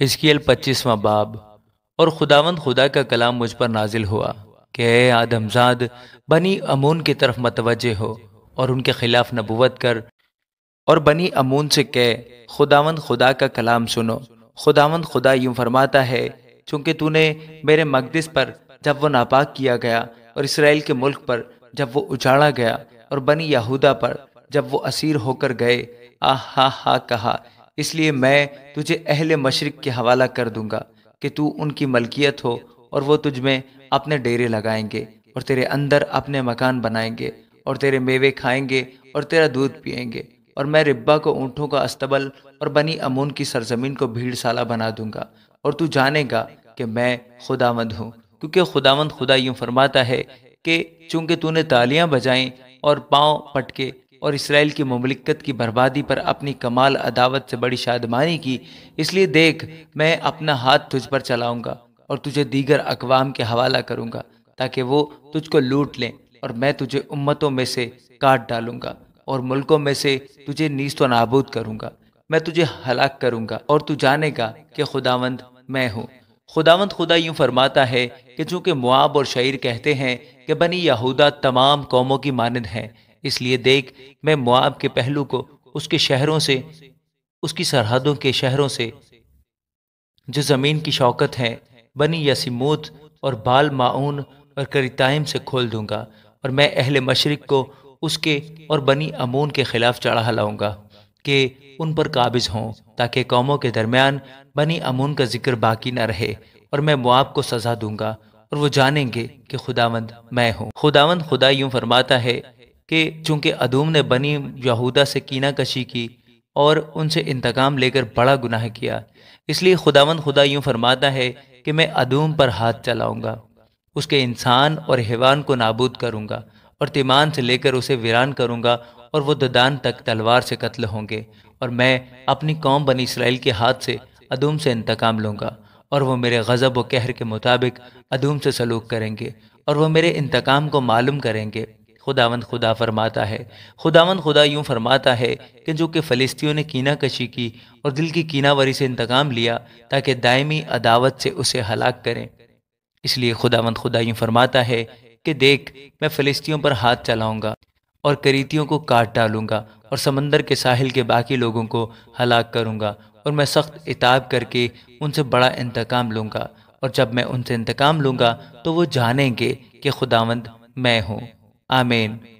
हिस्कील पच्चीसवा बाब और खुदावंद खुदा का कलाम मुझ पर नाजिल हुआ कि ए आदमजाद बनी अमून की तरफ मतवजे हो और उनके खिलाफ नबूवत कर और बनी अमून से कह खुदावंद खुदा का कलाम सुनो खुदावंद खुदा यूं फरमाता है चूंकि तूने मेरे मकदस पर जब वो नापाक किया गया और इसराइल के मुल्क पर जब वो उजाड़ा गया और बनी यहूदा पर जब वो असीर होकर गए आह हा हा कहा इसलिए मैं तुझे अहले मशरक़ के हवाला कर दूंगा कि तू उनकी मलकियत हो और वो तुझ में अपने डेरे लगाएंगे और तेरे अंदर अपने मकान बनाएंगे और तेरे मेवे खाएंगे और तेरा दूध पिएंगे और मैं रिब्बा को ऊँटों का अस्तबल और बनी अमून की सरजमीन को भीड़ साल बना दूंगा और तू जानेगा कि मैं खुदावंद हूँ क्योंकि खुदावंद खुदा यूँ फरमाता है कि चूँकि तूने तालियाँ बजाएं और पाँव पटके और इसराइल की ममलिकत की बर्बादी पर अपनी कमाल अदावत से बड़ी शादमानी की इसलिए देख मैं अपना हाथ तुझ पर चलाऊंगा और तुझे दीगर अकवाम के हवाला करूँगा ताकि वो तुझको लूट लें और मैं तुझे उम्मतों में से काट डालूंगा और मुल्कों में से तुझे नीस्त नाबूद करूंगा मैं तुझे हलाक करूँगा और तू जानेगा कि खुदावंद मैं हूँ खुदावंद खुदा यूँ फरमाता है कि चूंकि मुआब और शहीर कहते हैं कि बनी यहूदा तमाम कौमों की मानद हैं इसलिए देख मैं मुआब के पहलू को उसके शहरों से उसकी सरहदों के शहरों से जो ज़मीन की शौकत है बनी यसीमूत और बाल माउन और करिताइम से खोल दूंगा और मैं अहल मशरक को उसके और बनी अमून के ख़िलाफ़ चढ़ा लाऊंगा कि उन पर काबिज हों ताकि कौमों के दरमियान बनी अमून का जिक्र बाकी न रहे और मैं मुआब को सज़ा दूंगा और वो जानेंगे कि खुदावंद मैं हूँ खुदावंद खुदा यूं फरमाता है कि चूंकि अदूम ने बनी यहूदा से कीना कशी की और उनसे इंतकाम लेकर बड़ा गुनाह किया इसलिए खुदावंद खुदा यूँ फरमाता है कि मैं अदूम पर हाथ चलाऊँगा उसके इंसान और हैवान को नाबूद करूँगा और तिमान से लेकर उसे वीरान करूँगा और वो ददान तक तलवार से कत्ल होंगे और मैं अपनी कौम बनी इसराइल के हाथ से अदूम से इंतकाम लूँगा और वो मेरे गज़ब व कहर के मुताबिक अदूम से सलूक करेंगे और वो मेरे इंतकाम को मालूम करेंगे खुदावंद खुदा फरमाता है खुदावंद खुदा यूँ फरमाता है कि जो कि फ़लस्तियों ने कीना कशी की और दिल की कीनावरी से इंतकाम लिया ताकि दायमी अदावत से उसे हलाक करें इसलिए खुदावंद खुदा यूँ फरमाता है कि देख मैं फ़लस्तियों पर हाथ चलाऊँगा और करीतियों को काट डालूँगा और समंदर के साहिल के बाकी लोगों को हलाक करूँगा और मैं सख्त इताब करके उनसे बड़ा इंतकाम लूँगा और जब मैं उनसे इंतकाम लूँगा तो वो जानेंगे कि खुदावंद मैं हूँ Amin. Amin.